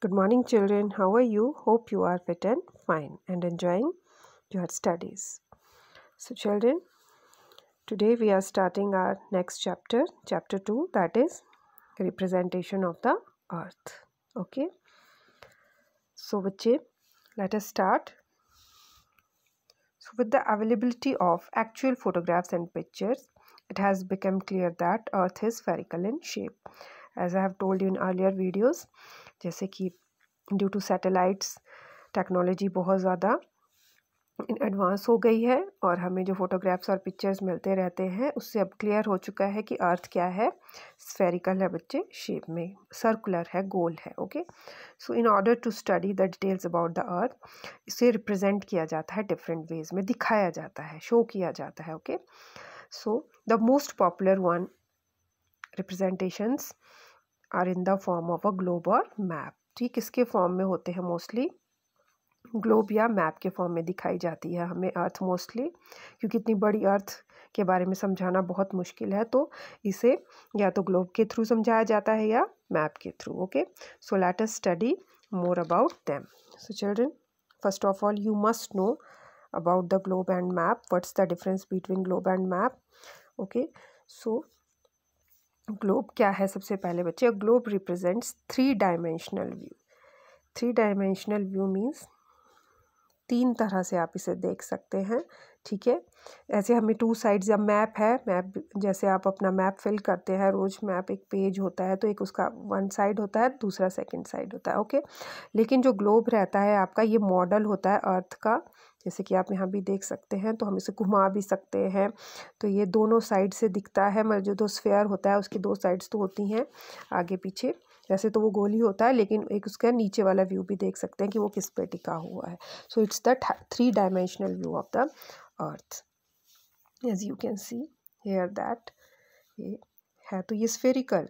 Good morning children, how are you? Hope you are fit and fine and enjoying your studies. So children, today we are starting our next chapter, chapter 2 that is representation of the earth. Okay. So bache, let us start. So with the availability of actual photographs and pictures, it has become clear that earth is spherical in shape as I have told in earlier videos जैसे कि due to satellites technology बहुत ज़्यादा advance हो गई है और हमें जो फोटोग्राफ्स और पिक्चर्स मिलते रहते हैं उससे अब क्लियर हो चुका है कि अर्थ क्या है स्फेरिकल है बच्चे शेप में सर्कुलर है गोल है okay so in order to study the details about the earth इसे रिप्रेजेंट किया जाता है डिफरेंट वेज में दिखाया जाता है शो किया जाता है okay so the most popular one representations are in the form of a globe और मैप ठीक किसके फॉर्म में होते हैं मोस्टली ग्लोब या मैप के फॉर्म में दिखाई जाती है हमें अर्थ मोस्टली क्योंकि इतनी बड़ी अर्थ के बारे में समझाना बहुत मुश्किल है तो इसे या तो ग्लोब के थ्रू समझाया जाता है या मैप के through okay so let us study more about them so children first of all you must know about the globe and map what's the difference between globe and map okay so globe क्या है सबसे पहले बच्चे globe represents three dimensional view three dimensional view means तीन तरह से आप इसे देख सकते हैं ठीक है ऐसे हमें टू साइड्स या मैप है मैप जैसे आप अपना मैप फिल करते हैं रोज़ मैप एक पेज होता है तो एक उसका वन साइड होता है दूसरा सेकंड साइड होता है ओके लेकिन जो ग्लोब रहता है आपका ये मॉडल होता है अर्थ का जैसे कि आप यहाँ भी देख सकते हैं तो हम इसे घुमा भी सकते हैं तो ये दोनों साइड से दिखता है मतलब जो दो स्फेयर होता है उसकी दो साइड्स तो होती हैं आगे पीछे वैसे तो वो गोली होता है लेकिन एक उसका नीचे वाला व्यू भी देख सकते हैं कि वो किस पे टिका हुआ है so it's the three dimensional view of the earth as you can see here that ये है तो ये स्फेरिकल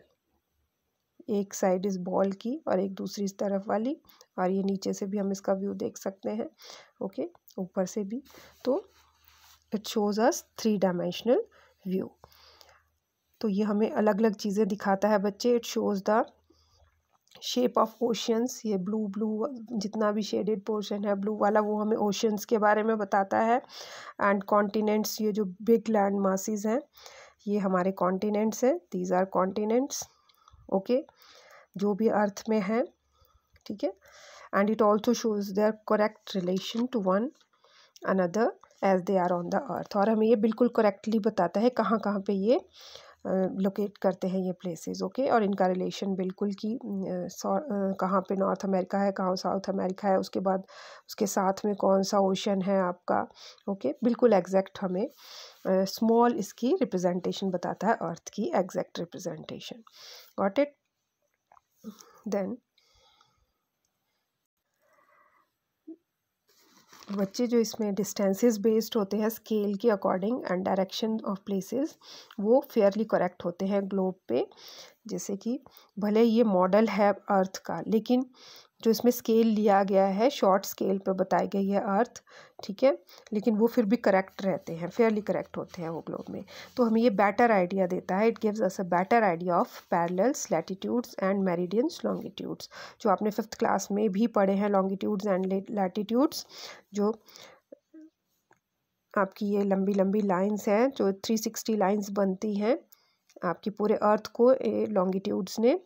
एक साइड इस बॉल की और एक दूसरी इस तरफ वाली और ये नीचे से भी हम इसका व्यू देख सकते हैं ओके ऊपर से भी तो it shows us three dimensional view तो ये हमें अलग अलग चीज़ें दिखाता है बच्चे it shows the shape of oceans ये ब्लू ब्लू जितना भी शेडेड पोर्शन है ब्लू वाला वो हमें ओशंस के बारे में बताता है एंड कॉन्टिनेंट्स ये जो बिग लैंड मासीज हैं ये हमारे कॉन्टिनेंट्स हैं दीज आर कॉन्टिनेंट्स ओके जो भी अर्थ में है ठीक है and it also shows their correct relation to one another as they are on the earth और हमें ये बिल्कुल करेक्टली बताता है कहाँ कहाँ पर ये लोकेट करते हैं ये प्लेसेस ओके और इनका रिलेशन बिल्कुल की कहाँ पे नॉर्थ अमेरिका है कहाँ साउथ अमेरिका है उसके बाद उसके साथ में कौन सा ओशन है आपका ओके बिल्कुल एग्जैक्ट हमें स्मॉल uh, इसकी रिप्रेजेंटेशन बताता है अर्थ की exact representation got it then बच्चे जो इसमें डिस्टेंसेस बेस्ड होते हैं स्केल के according and direction of places वो फेयरली करेक्ट होते हैं ग्लोब पे जैसे कि भले ये मॉडल है अर्थ का लेकिन जो इसमें स्केल लिया गया है शॉर्ट स्केल पर बताई गई है अर्थ ठीक है लेकिन वो फिर भी करेक्ट रहते हैं फेयरली करेक्ट होते हैं वो ग्लोब में तो हमें ये बेटर आइडिया देता है it gives us a better idea of parallels latitudes and meridians longitudes जो आपने फिफ्थ क्लास में भी पढ़े हैं लॉन्गिट्यूड्स एंड लैटीट्यूड्स जो आपकी ये लंबी लंबी लाइन्स हैं जो थ्री सिक्सटी बनती हैं आपकी पूरे अर्थ को लॉन्गिट्यूड्स ने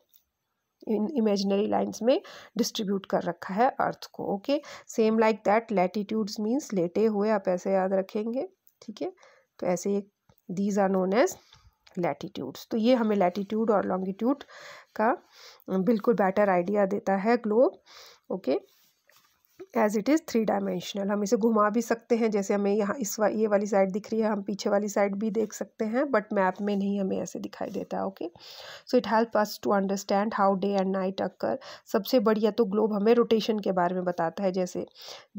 इन इमेजिनरी लाइंस में डिस्ट्रीब्यूट कर रखा है अर्थ को okay same like that latitudes means लेटे हुए आप ऐसे याद रखेंगे ठीक है तो ऐसे एक these are known as latitudes तो ये हमें लैटीट्यूड और लॉन्गिट्यूड का बिल्कुल बेटर आइडिया देता है globe okay okay? As it is three dimensional हम इसे घुमा भी सकते हैं जैसे हमें यहाँ इस वा, ये वाली साइड दिख रही है हम पीछे वाली साइड भी देख सकते हैं बट मैप में नहीं हमें ऐसे दिखाई देता है okay so it help us to understand how day and night occur सबसे बढ़िया तो ग्लोब हमें रोटेशन के बारे में बताता है जैसे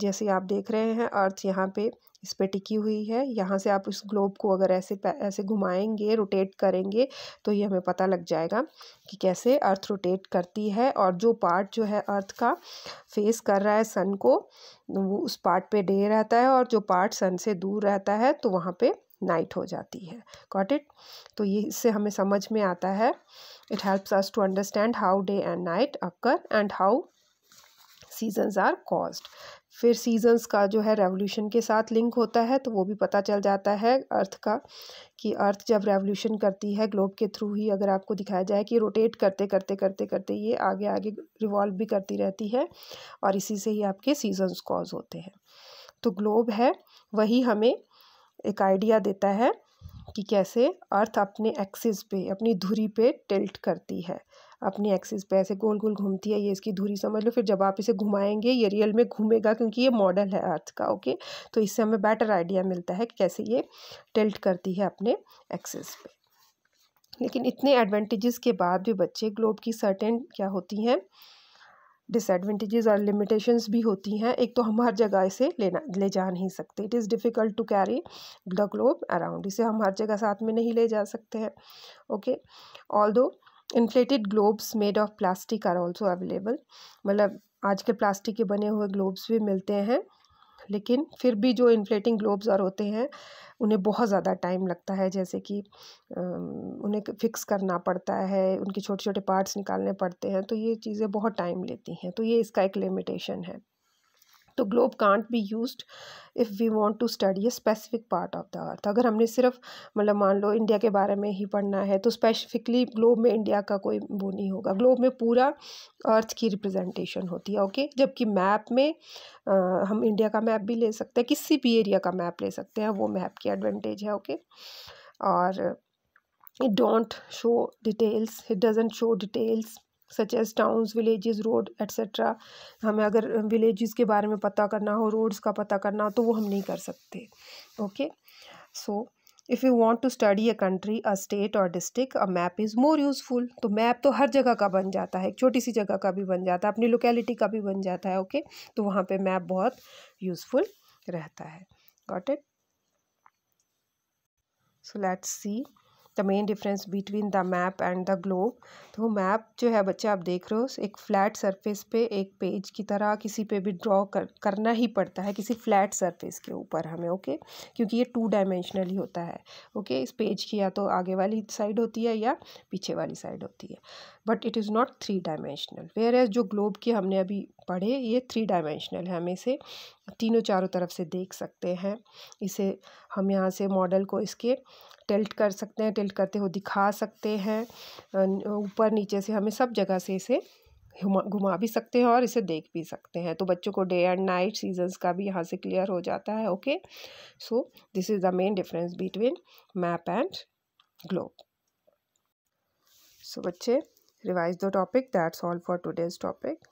जैसे आप देख रहे हैं अर्थ यहाँ पे इस पर टिकी हुई है यहाँ से आप उस ग्लोब को अगर ऐसे ऐसे घुमाएंगे रोटेट करेंगे तो ये हमें पता लग जाएगा कि कैसे अर्थ रोटेट करती है और जो पार्ट जो है अर्थ का फेस कर रहा है सन को वो उस पार्ट पे डे रहता है और जो पार्ट सन से दूर रहता है तो वहाँ पे नाइट हो जाती है कॉट इट तो ये इससे हमें समझ में आता है it helps us to understand how day and night occur and how seasons are caused फिर सीजन्स का जो है रेवोल्यूशन के साथ लिंक होता है तो वो भी पता चल जाता है अर्थ का कि अर्थ जब रेवोल्यूशन करती है ग्लोब के थ्रू ही अगर आपको दिखाया जाए कि रोटेट करते करते करते करते ये आगे आगे रिवॉल्व भी करती रहती है और इसी से ही आपके सीजन्स कॉज होते हैं तो ग्लोब है वही हमें एक आइडिया देता है कि कैसे अर्थ अपने एक्सिस पे अपनी धुरी पे टिल्ट करती है अपनी एक्सिस पे ऐसे गोल गोल घूमती है ये इसकी धुरी समझ लो फिर जब आप इसे घुमाएंगे ये रियल में घूमेगा क्योंकि ये मॉडल है अर्थ का ओके तो इससे हमें बेटर आइडिया मिलता है कि कैसे ये टिल्ट करती है अपने एक्सिस पे लेकिन इतने एडवांटेजेस के बाद भी बच्चे ग्लोब की सर्टेन क्या होती हैं डिसएडवेंटेजेस और लिमिटेशंस भी होती हैं एक तो हम हर जगह इसे लेना ले जा नहीं सकते it is difficult to carry the globe around इसे हम हर जगह साथ में नहीं ले जा सकते हैं okay although inflated globes made of plastic are also available मतलब आज के प्लास्टिक के बने हुए ग्लोब्स भी मिलते हैं लेकिन फिर भी जो इन्फ्लेटिंग ग्लोब्स और होते हैं उन्हें बहुत ज़्यादा टाइम लगता है जैसे कि उन्हें फिक्स करना पड़ता है उनके छोटे छोटे पार्ट्स निकालने पड़ते हैं तो ये चीज़ें बहुत टाइम लेती हैं तो ये इसका एक लिमिटेशन है तो globe can't be use if we want to study a specific part of the earth अगर हमने सिर्फ मतलब मान लो इंडिया के बारे में ही पढ़ना है तो स्पेसिफिकली ग्लोब में इंडिया का कोई वो नहीं होगा ग्लोब में पूरा अर्थ की रिप्रेजेंटेशन होती है ओके जबकि मैप में आ, हम इंडिया का मैप भी ले सकते हैं किसी भी एरिया का मैप ले सकते हैं वो मैप की एडवांटेज है ओके और it don't show details it doesn't show details such as towns villages road etcetera हमें अगर विलेजेस के बारे में पता करना हो रोड्स का पता करना हो तो वो हम नहीं कर सकते okay so if you want to study a country a state और district a map is more useful तो मैप तो हर जगह का बन जाता है एक छोटी सी जगह का भी बन जाता है अपनी लोकेलिटी का भी बन जाता है ओके okay? तो वहाँ पर मैप बहुत यूज़फुल रहता है got it so let's see the main difference between the map and the globe तो मैप जो है बच्चे आप देख रहे हो एक फ्लैट सरफेस पे एक पेज की तरह किसी पे भी ड्रॉ कर, करना ही पड़ता है किसी फ्लैट सरफेस के ऊपर हमें ओके क्योंकि ये टू डायमेंशनल ही होता है ओके इस पेज की या तो आगे वाली साइड होती है या पीछे वाली साइड होती है but it is not three dimensional whereas जो ग्लोब की हमने अभी पढ़े ये थ्री डायमेंशनल है हम इसे तीनों चारों तरफ से देख सकते हैं इसे हम यहाँ से मॉडल को इसके टिल्ट कर सकते हैं टिल्ट करते हुए दिखा सकते हैं ऊपर नीचे से हमें सब जगह से इसे घुमा भी सकते हैं और इसे देख भी सकते हैं तो बच्चों को डे एंड नाइट सीजन्स का भी यहाँ से क्लियर हो जाता है okay so this is the main difference between map and globe so बच्चे revise the topic that's all for today's topic